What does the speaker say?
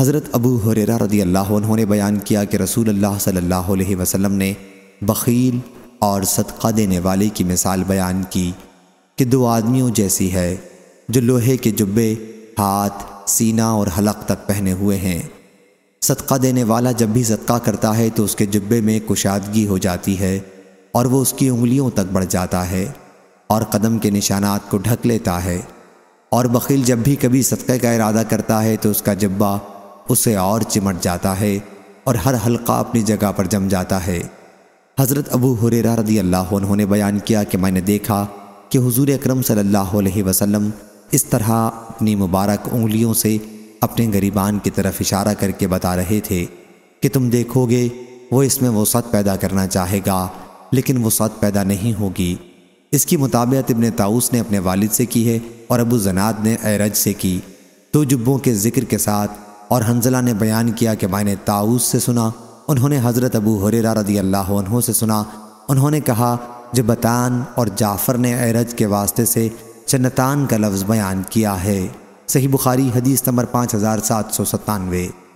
हज़रत अबू हुरेरा रदी अल्लाह उन्होंने बयान किया कि रसूल अल्लाह सल्लल्लाहु अलैहि वसल्लम ने बखील और सदका देने वाले की मिसाल बयान की कि दो आदमियों जैसी है जो लोहे के जुब्बे हाथ सीना और हलक तक पहने हुए हैं सदका देने वाला जब भी सदका करता है तो उसके जुब्बे में कुशादगी हो जाती है और वह उसकी उंगलियों तक बढ़ जाता है और कदम के निशानात को ढक लेता है और बकील जब भी कभी सदक़े का इरादा करता है तो उसका जब्बा उसे और चिमट जाता है और हर हलका अपनी जगह पर जम जाता है हज़रत अबू हुरेरा रदी अल्लाह उन्होंने बयान किया कि मैंने देखा कि हुजूर अकरम सल्लल्लाहु अलैहि वसल्लम इस तरह अपनी मुबारक उंगलियों से अपने गरीबान की तरफ इशारा करके बता रहे थे कि तुम देखोगे वो इसमें वसत पैदा करना चाहेगा लेकिन वसत पैदा नहीं होगी इसकी मुताबियत इबन ताउस ने अपने वालिद से की है और अबू जनाद ने एरज से की तो जुब्बों के ज़िक्र के साथ और हंजला ने बयान किया कि मैंने ताऊस से सुना उन्होंने हज़रत अबू हुरेरा रदी अल्लाह से सुना उन्होंने कहा जब बतान और जाफ़र ने एरज के वास्ते से चन्नतान का लफ्ज़ बयान किया है सही बुखारी हदीस नंबर पाँच हज़ार सात सौ सतानवे